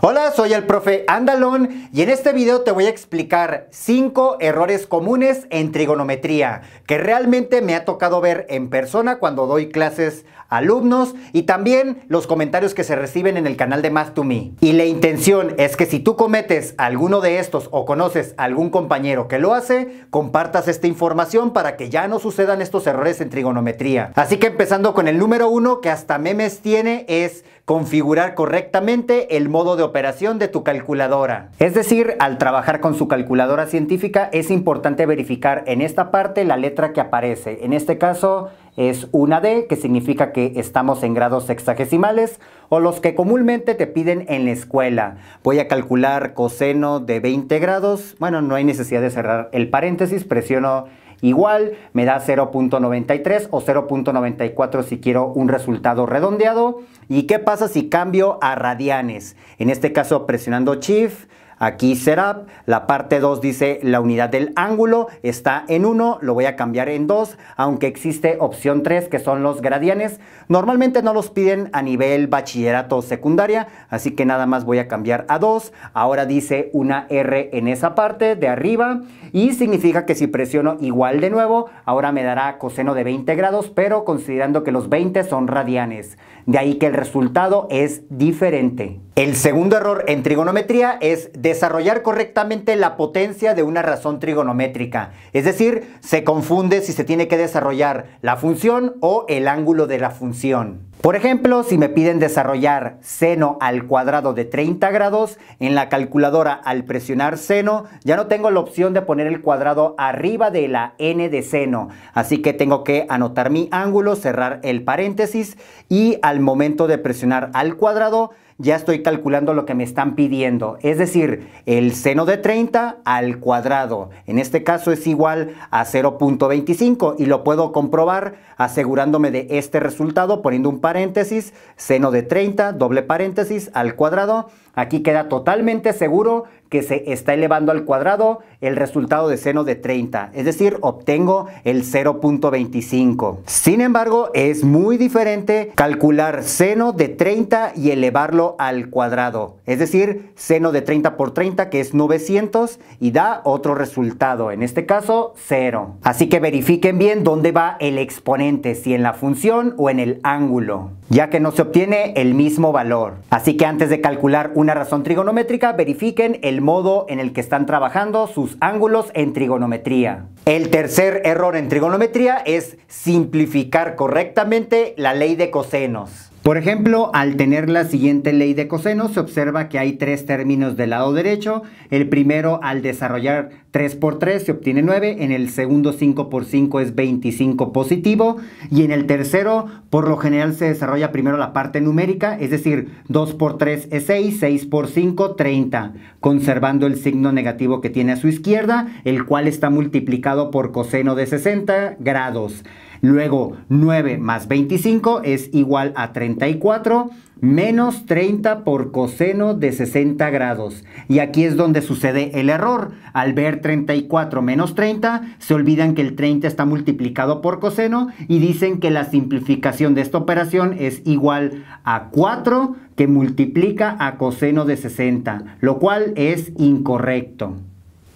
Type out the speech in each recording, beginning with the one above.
Hola, soy el profe Andalón y en este video te voy a explicar 5 errores comunes en trigonometría que realmente me ha tocado ver en persona cuando doy clases a alumnos y también los comentarios que se reciben en el canal de Math to Me. Y la intención es que si tú cometes alguno de estos o conoces a algún compañero que lo hace, compartas esta información para que ya no sucedan estos errores en trigonometría. Así que empezando con el número 1 que hasta memes tiene es configurar correctamente el modo de operación de tu calculadora. Es decir, al trabajar con su calculadora científica es importante verificar en esta parte la letra que aparece. En este caso es una D, que significa que estamos en grados sexagesimales, o los que comúnmente te piden en la escuela. Voy a calcular coseno de 20 grados. Bueno, no hay necesidad de cerrar el paréntesis, presiono igual, me da 0.93 o 0.94 si quiero un resultado redondeado. ¿Y qué pasa si cambio a radianes? En este caso presionando Shift aquí setup. La parte 2 dice la unidad del ángulo está en 1, lo voy a cambiar en 2, aunque existe opción 3 que son los gradianes. Normalmente no los piden a nivel bachillerato secundaria, así que nada más voy a cambiar a 2. Ahora dice una R en esa parte de arriba y significa que si presiono igual de nuevo, ahora me dará coseno de 20 grados, pero considerando que los 20 son radianes. De ahí que el resultado es diferente. El segundo error en trigonometría es de desarrollar correctamente la potencia de una razón trigonométrica. Es decir, se confunde si se tiene que desarrollar la función o el ángulo de la función. Por ejemplo, si me piden desarrollar seno al cuadrado de 30 grados, en la calculadora al presionar seno ya no tengo la opción de poner el cuadrado arriba de la n de seno, así que tengo que anotar mi ángulo, cerrar el paréntesis y al momento de presionar al cuadrado ya estoy calculando lo que me están pidiendo. Es decir, el seno de 30 al cuadrado. En este caso es igual a 0.25 y lo puedo comprobar asegurándome de este resultado poniendo un paréntesis, seno de 30, doble paréntesis, al cuadrado. Aquí queda totalmente seguro que se está elevando al cuadrado el resultado de seno de 30, es decir, obtengo el 0.25. Sin embargo, es muy diferente calcular seno de 30 y elevarlo al cuadrado, es decir, seno de 30 por 30 que es 900 y da otro resultado, en este caso 0. Así que verifiquen bien dónde va el exponente, si en la función o en el ángulo ya que no se obtiene el mismo valor. Así que antes de calcular una razón trigonométrica, verifiquen el modo en el que están trabajando sus ángulos en trigonometría. El tercer error en trigonometría es simplificar correctamente la ley de cosenos. Por ejemplo, al tener la siguiente ley de coseno se observa que hay tres términos del lado derecho. El primero, al desarrollar 3 por 3, se obtiene 9. En el segundo, 5 por 5 es 25 positivo. Y en el tercero, por lo general, se desarrolla primero la parte numérica, es decir, 2 por 3 es 6, 6 por 5, 30, conservando el signo negativo que tiene a su izquierda, el cual está multiplicado por coseno de 60 grados. Luego 9 más 25 es igual a 34 menos 30 por coseno de 60 grados. Y aquí es donde sucede el error. Al ver 34 menos 30, se olvidan que el 30 está multiplicado por coseno y dicen que la simplificación de esta operación es igual a 4 que multiplica a coseno de 60, lo cual es incorrecto.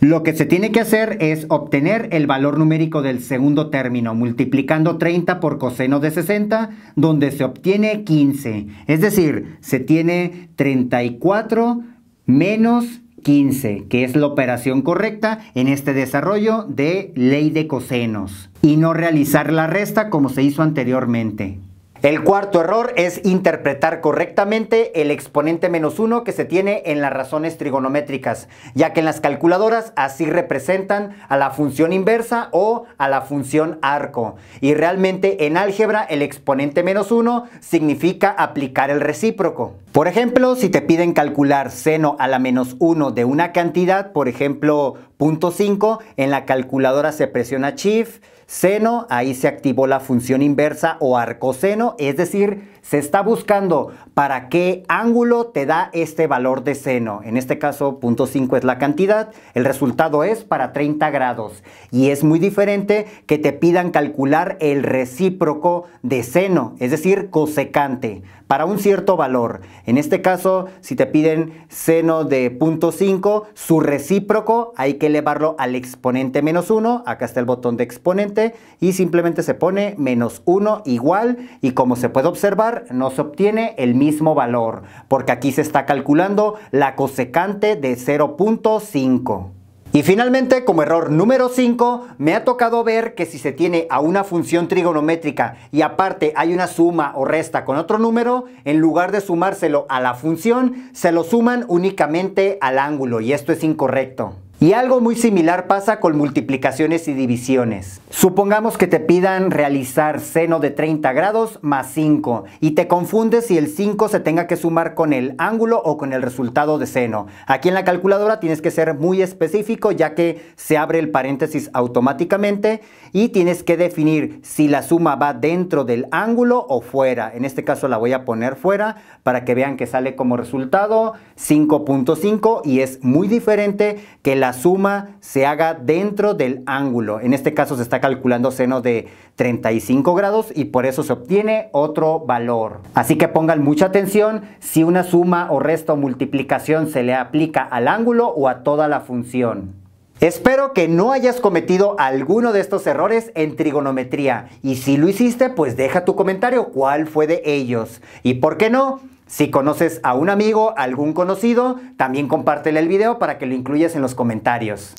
Lo que se tiene que hacer es obtener el valor numérico del segundo término, multiplicando 30 por coseno de 60, donde se obtiene 15. Es decir, se tiene 34 menos 15, que es la operación correcta en este desarrollo de ley de cosenos. Y no realizar la resta como se hizo anteriormente. El cuarto error es interpretar correctamente el exponente menos 1 que se tiene en las razones trigonométricas, ya que en las calculadoras así representan a la función inversa o a la función arco. Y realmente en álgebra el exponente menos 1 significa aplicar el recíproco. Por ejemplo, si te piden calcular seno a la menos 1 de una cantidad, por ejemplo, 0.5, en la calculadora se presiona Shift, seno, ahí se activó la función inversa o arcoseno, es decir, se está buscando para qué ángulo te da este valor de seno. En este caso, 0.5 es la cantidad, el resultado es para 30 grados. Y es muy diferente que te pidan calcular el recíproco de seno, es decir, cosecante, para un cierto valor. En este caso, si te piden seno de 0.5, su recíproco hay que elevarlo al exponente menos 1, acá está el botón de exponente, y simplemente se pone menos 1 igual, y como se puede observar, no se obtiene el mismo valor, porque aquí se está calculando la cosecante de 0.5. Y finalmente, como error número 5, me ha tocado ver que si se tiene a una función trigonométrica y aparte hay una suma o resta con otro número, en lugar de sumárselo a la función, se lo suman únicamente al ángulo y esto es incorrecto. Y algo muy similar pasa con multiplicaciones y divisiones. Supongamos que te pidan realizar seno de 30 grados más 5 y te confundes si el 5 se tenga que sumar con el ángulo o con el resultado de seno. Aquí en la calculadora tienes que ser muy específico ya que se abre el paréntesis automáticamente y tienes que definir si la suma va dentro del ángulo o fuera. En este caso la voy a poner fuera para que vean que sale como resultado 5.5 y es muy diferente que la la suma se haga dentro del ángulo. En este caso se está calculando seno de 35 grados y por eso se obtiene otro valor. Así que pongan mucha atención si una suma o resto o multiplicación se le aplica al ángulo o a toda la función. Espero que no hayas cometido alguno de estos errores en trigonometría y si lo hiciste, pues deja tu comentario cuál fue de ellos. ¿Y por qué no? Si conoces a un amigo, algún conocido, también compártele el video para que lo incluyas en los comentarios.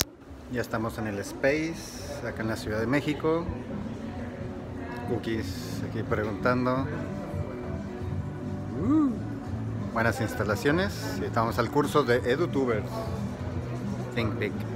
Ya estamos en el Space, acá en la Ciudad de México. Cookies aquí preguntando. Uh, buenas instalaciones. estamos al curso de EduTubers. Think